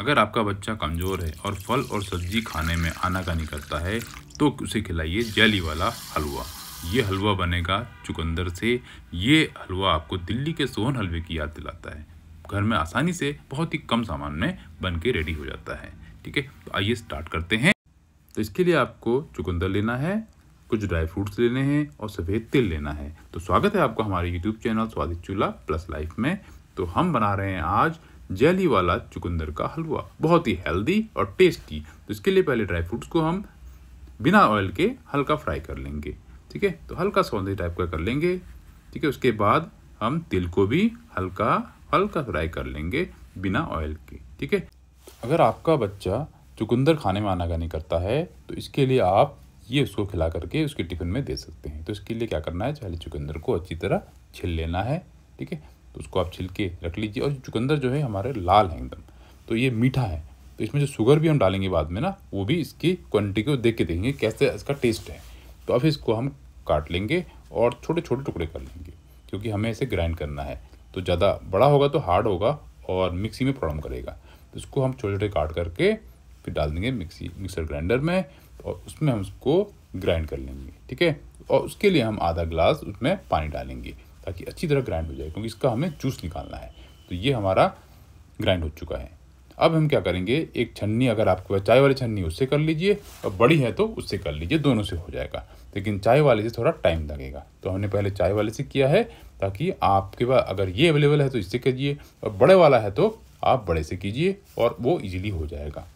अगर आपका बच्चा कमज़ोर है और फल और सब्जी खाने में आनाकानी करता है तो उसे खिलाइए जैली वाला हलवा ये हलवा बनेगा चुकंदर से ये हलवा आपको दिल्ली के सोहन हलवे की याद दिलाता है घर में आसानी से बहुत ही कम सामान में बन के रेडी हो जाता है ठीक है तो आइए स्टार्ट करते हैं तो इसके लिए आपको चुकंदर लेना है कुछ ड्राई फ्रूट्स लेने हैं और सफ़ेद तिल लेना है तो स्वागत है आपका हमारे यूट्यूब चैनल स्वादिष्ट चूल्हा प्लस लाइफ में तो हम बना रहे हैं आज जेली वाला चुकंदर का हलवा बहुत ही हेल्दी और टेस्टी तो इसके लिए पहले ड्राई फ्रूट्स को हम बिना ऑयल के हल्का फ्राई कर लेंगे ठीक है तो हल्का सौंधे टाइप का कर लेंगे ठीक है उसके बाद हम तिल को भी हल्का हल्का फ्राई कर लेंगे बिना ऑयल के ठीक है अगर आपका बच्चा चुकंदर खाने में नहीं करता है तो इसके लिए आप ये उसको खिला करके उसके टिफ़िन में दे सकते हैं तो इसके लिए क्या करना है पहले चुकंदर को अच्छी तरह छिल लेना है ठीक है तो उसको आप छिलके रख लीजिए और चुकंदर जो है हमारे लाल हैं एकदम तो ये मीठा है तो इसमें जो शुगर भी हम डालेंगे बाद में ना वो भी इसकी क्वांटिटी को देख के देखेंगे कैसे इसका टेस्ट है तो अब इसको हम काट लेंगे और छोटे छोटे टुकड़े कर लेंगे क्योंकि हमें इसे ग्राइंड करना है तो ज़्यादा बड़ा होगा तो हार्ड होगा और मिक्सी में प्रॉब्लम करेगा तो इसको हम छोटे छोटे काट करके फिर डाल देंगे मिक्सी मिक्सर ग्राइंडर में और उसमें हम उसको ग्राइंड कर लेंगे ठीक है और उसके लिए हम आधा ग्लास उसमें पानी डालेंगे ताकि अच्छी तरह ग्राइंड हो जाए क्योंकि इसका हमें जूस निकालना है तो ये हमारा ग्राइंड हो चुका है अब हम क्या करेंगे एक छन्नी अगर आपके पास चाय वाली छन्नी उससे कर लीजिए और बड़ी है तो उससे कर लीजिए दोनों से हो जाएगा लेकिन चाय वाले से थोड़ा टाइम लगेगा तो हमने पहले चाय वाले से किया है ताकि आपके पास अगर ये अवेलेबल है तो इससे कीजिए और बड़े वाला है तो आप बड़े से कीजिए और वो ईजिली हो जाएगा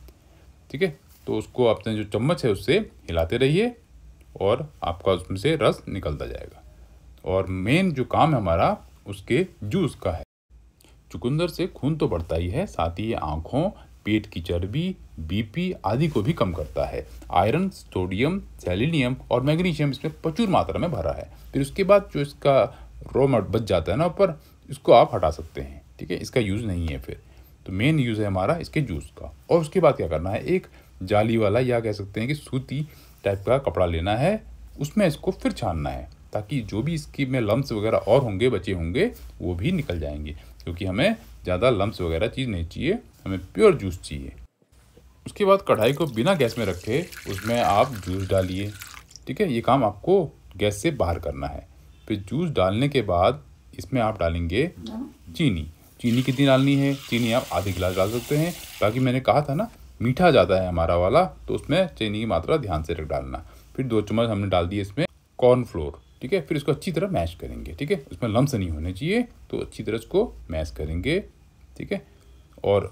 ठीक है तो उसको अपने जो चम्मच है उससे हिलाते रहिए और आपका उसमें से रस निकलता जाएगा और मेन जो काम है हमारा उसके जूस का है चुकंदर से खून तो बढ़ता ही है साथ ही ये आँखों पेट की चर्बी बीपी आदि को भी कम करता है आयरन सोडियम सेलिनियम और मैग्नीशियम इसमें प्रचुर मात्रा में भरा है फिर उसके बाद जो इसका रोमट बच जाता है ना ऊपर इसको आप हटा सकते हैं ठीक है इसका यूज़ नहीं है फिर तो मेन यूज़ है हमारा इसके जूस का और उसके बाद क्या करना है एक जाली वाला या कह सकते हैं कि सूती टाइप का कपड़ा लेना है उसमें इसको फिर छानना है ताकि जो भी इसकी में लम्ब वगैरह और होंगे बचे होंगे वो भी निकल जाएंगे क्योंकि हमें ज़्यादा लम्ब वगैरह चीज़ नहीं चाहिए हमें प्योर जूस चाहिए उसके बाद कढ़ाई को बिना गैस में रखे उसमें आप जूस डालिए ठीक है ये काम आपको गैस से बाहर करना है फिर जूस डालने के बाद इसमें आप डालेंगे चीनी चीनी कितनी डालनी है चीनी आप आधे गिलास डाल सकते हैं ताकि मैंने कहा था ना मीठा ज़्यादा है हमारा वाला तो उसमें चीनी की मात्रा ध्यान से रख डालना फिर दो चम्मच हमने डाल दिए इसमें कॉर्नफ्लोर ठीक है फिर इसको अच्छी तरह मैश करेंगे ठीक है उसमें लम्स नहीं होने चाहिए तो अच्छी तरह इसको मैश करेंगे ठीक है और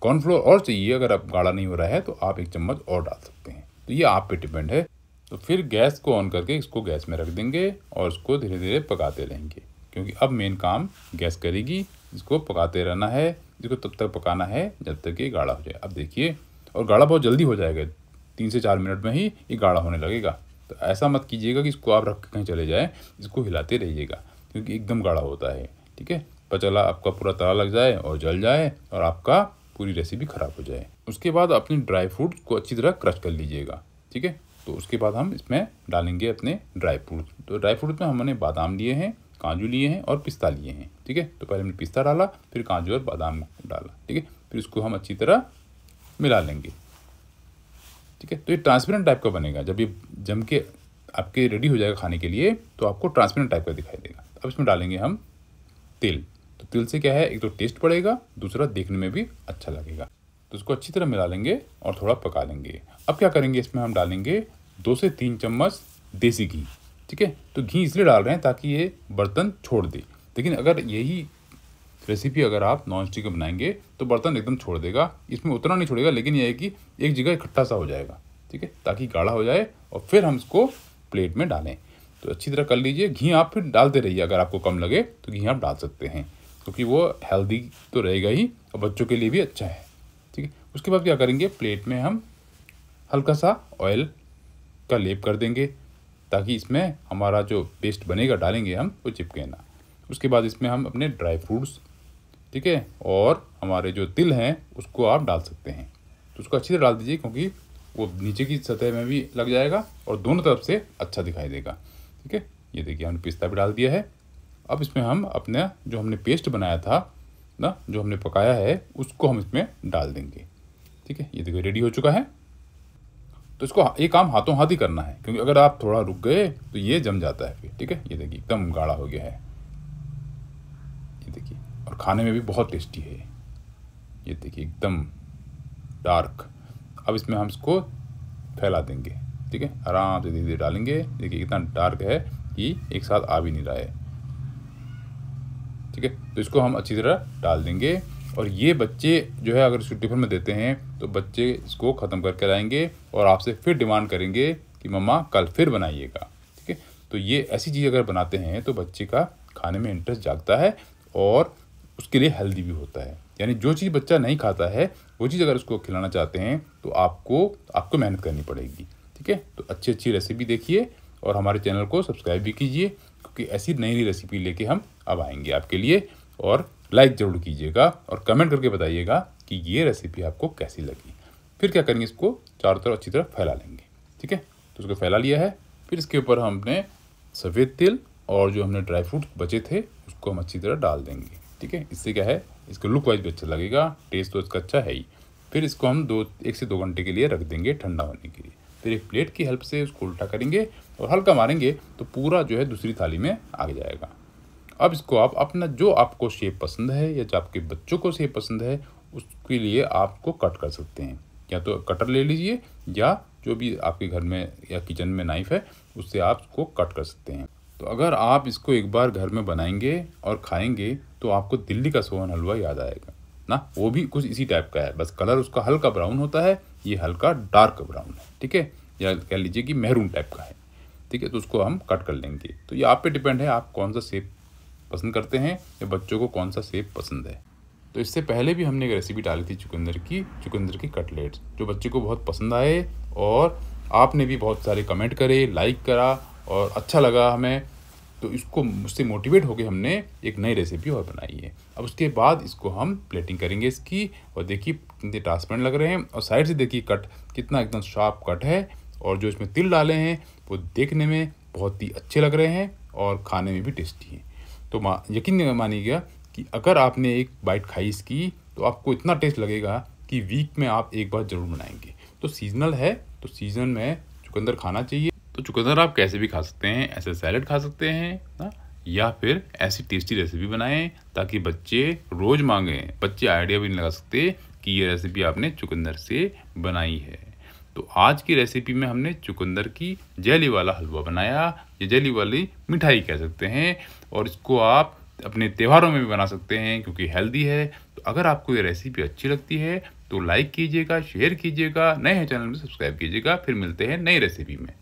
कॉर्नफ्लोर और चाहिए अगर आप गाढ़ा नहीं हो रहा है तो आप एक चम्मच और डाल सकते हैं तो ये आप पे डिपेंड है तो फिर गैस को ऑन करके इसको गैस में रख देंगे और उसको धीरे धीरे पकाते रहेंगे क्योंकि अब मेन काम गैस करेगी इसको पकाते रहना है इसको तब तक पकाना है जब तक ये गाढ़ा हो जाए अब देखिए और गाढ़ा बहुत जल्दी हो जाएगा तीन से चार मिनट में ही ये गाढ़ा होने लगेगा तो ऐसा मत कीजिएगा कि इसको आप रख के कहीं चले जाए इसको हिलाते रहिएगा क्योंकि एकदम गाढ़ा होता है ठीक है पचला आपका पूरा तला लग जाए और जल जाए और आपका पूरी रेसिपी ख़राब हो जाए उसके बाद अपने ड्राई फ्रूट को अच्छी तरह क्रश कर लीजिएगा ठीक है तो उसके बाद हम इसमें डालेंगे अपने ड्राई फ्रूट तो ड्राई फ्रूट में हमने बादाम लिए हैं काजू लिए हैं और पिस्ता लिए हैं ठीक है तो पहले हमने पिस्ता डाला फिर काजू और बादाम डाला ठीक है फिर इसको हम अच्छी तरह मिला लेंगे ठीक है तो ये ट्रांसपेरेंट टाइप का बनेगा जब ये जम के आपके रेडी हो जाएगा खाने के लिए तो आपको ट्रांसपेरेंट टाइप का दिखाई देगा अब इसमें डालेंगे हम तिल तो तिल से क्या है एक तो टेस्ट बढ़ेगा दूसरा देखने में भी अच्छा लगेगा तो इसको अच्छी तरह मिला लेंगे और थोड़ा पका लेंगे अब क्या करेंगे इसमें हम डालेंगे दो से तीन चम्मच देसी घी ठीक है तो घी इसलिए डाल रहे हैं ताकि ये बर्तन छोड़ दे लेकिन अगर यही रेसिपी अगर आप नॉन स्टिक में बनाएंगे तो बर्तन एकदम छोड़ देगा इसमें उतना नहीं छोड़ेगा लेकिन यह है कि एक जगह इकट्ठा सा हो जाएगा ठीक है ताकि गाढ़ा हो जाए और फिर हम इसको प्लेट में डालें तो अच्छी तरह कर लीजिए घी आप फिर डालते रहिए अगर आपको कम लगे तो घी आप डाल सकते हैं क्योंकि वो हेल्दी तो रहेगा ही और बच्चों के लिए भी अच्छा है ठीक है उसके बाद क्या करेंगे प्लेट में हम हल्का सा ऑयल का लेप कर देंगे ताकि इसमें हमारा जो पेस्ट बनेगा डालेंगे हम वो चिपके ना उसके बाद इसमें हम अपने ड्राई फ्रूट्स ठीक है और हमारे जो तिल हैं उसको आप डाल सकते हैं तो उसको अच्छी से डाल दीजिए क्योंकि वो नीचे की सतह में भी लग जाएगा और दोनों तरफ से अच्छा दिखाई देगा ठीक है ये देखिए हमने पिस्ता भी डाल दिया है अब इसमें हम अपना जो हमने पेस्ट बनाया था ना जो हमने पकाया है उसको हम इसमें डाल देंगे ठीक है ये देखिए रेडी हो चुका है तो इसको ये काम हाथों हाथ ही करना है क्योंकि अगर आप थोड़ा रुक गए तो ये जम जाता है फिर ठीक है ये देखिए एकदम गाढ़ा हो गया है और खाने में भी बहुत टेस्टी है ये देखिए एकदम डार्क अब इसमें हम इसको फैला देंगे ठीक है आराम से धीरे धीरे डालेंगे देखिए इतना डार्क है कि एक साथ आ भी नहीं रहा है ठीक है तो इसको हम अच्छी तरह डाल देंगे और ये बच्चे जो है अगर इसको टिफ़िन में देते हैं तो बच्चे इसको ख़त्म करके लाएंगे और आपसे फिर डिमांड करेंगे कि मम्मा कल फिर बनाइएगा ठीक है तो ये ऐसी चीज़ अगर बनाते हैं तो बच्चे का खाने में इंटरेस्ट जागता है और उसके लिए हेल्दी भी होता है यानी जो चीज़ बच्चा नहीं खाता है वो चीज़ अगर उसको खिलाना चाहते हैं तो आपको आपको मेहनत करनी पड़ेगी ठीक है तो अच्छी अच्छी रेसिपी देखिए और हमारे चैनल को सब्सक्राइब भी कीजिए क्योंकि ऐसी नई नई रेसिपी लेके हम अब आएंगे आपके लिए और लाइक ज़रूर कीजिएगा और कमेंट करके बताइएगा कि ये रेसिपी आपको कैसी लगी फिर क्या करेंगे इसको चारों तरफ अच्छी तरह फैला लेंगे ठीक है तो उसको फैला लिया है फिर इसके ऊपर हमने सफ़ेद तिल और जो हमने ड्राई फ्रूट बचे थे उसको हम अच्छी तरह डाल देंगे ठीक है इससे क्या है इसका लुक वाइज भी अच्छा लगेगा टेस्ट तो इसका अच्छा है ही फिर इसको हम दो एक से दो घंटे के लिए रख देंगे ठंडा होने के लिए फिर एक प्लेट की हेल्प से उसको उल्टा करेंगे और हल्का मारेंगे तो पूरा जो है दूसरी थाली में आ जाएगा अब इसको आप अपना जो आपको शेप पसंद है या जो आपके बच्चों को शेप पसंद है उसके लिए आपको कट कर सकते हैं या तो कटर ले लीजिए या जो भी आपके घर में या किचन में नाइफ़ है उससे आप उसको कट कर सकते हैं तो अगर आप इसको एक बार घर में बनाएंगे और खाएंगे तो आपको दिल्ली का सोहन हलवा याद आएगा ना वो भी कुछ इसी टाइप का है बस कलर उसका हल्का ब्राउन होता है ये हल्का डार्क ब्राउन है ठीक है या कह लीजिए कि मेहरून टाइप का है ठीक है तो उसको हम कट कर लेंगे तो ये आप पे डिपेंड है आप कौन सा सेप पसंद करते हैं या बच्चों को कौन सा सेप पसंद है तो इससे पहले भी हमने एक रेसिपी डाली थी चुकंदर की चुकंदर की कटलेट्स जो बच्चे को बहुत पसंद आए और आपने भी बहुत सारे कमेंट करे लाइक करा और अच्छा लगा हमें तो इसको मुझसे मोटिवेट होकर हमने एक नई रेसिपी और बनाई है अब उसके बाद इसको हम प्लेटिंग करेंगे इसकी और देखिए कितने ट्रांसपेरेंट लग रहे हैं और साइड से देखिए कट कितना एकदम शार्प कट है और जो इसमें तिल डाले हैं वो देखने में बहुत ही अच्छे लग रहे हैं और खाने में भी टेस्टी हैं तो यकीन मानिएगा कि अगर आपने एक बाइट खाई इसकी तो आपको इतना टेस्ट लगेगा कि वीक में आप एक बार ज़रूर बनाएंगे तो सीजनल है तो सीज़न में चुकंदर खाना चाहिए तो चुकंदर आप कैसे भी खा सकते हैं ऐसे सैलड खा सकते हैं ना या फिर ऐसी टेस्टी रेसिपी बनाएं ताकि बच्चे रोज़ मांगें बच्चे आइडिया भी नहीं लगा सकते कि ये रेसिपी आपने चुकंदर से बनाई है तो आज की रेसिपी में हमने चुकंदर की जेली वाला हलवा बनाया ये जेली वाली मिठाई कह सकते हैं और इसको आप अपने त्योहारों में भी बना सकते हैं क्योंकि हेल्दी है तो अगर आपको ये रेसिपी अच्छी लगती है तो लाइक कीजिएगा शेयर कीजिएगा नए हैं चैनल में सब्सक्राइब कीजिएगा फिर मिलते हैं नई रेसिपी में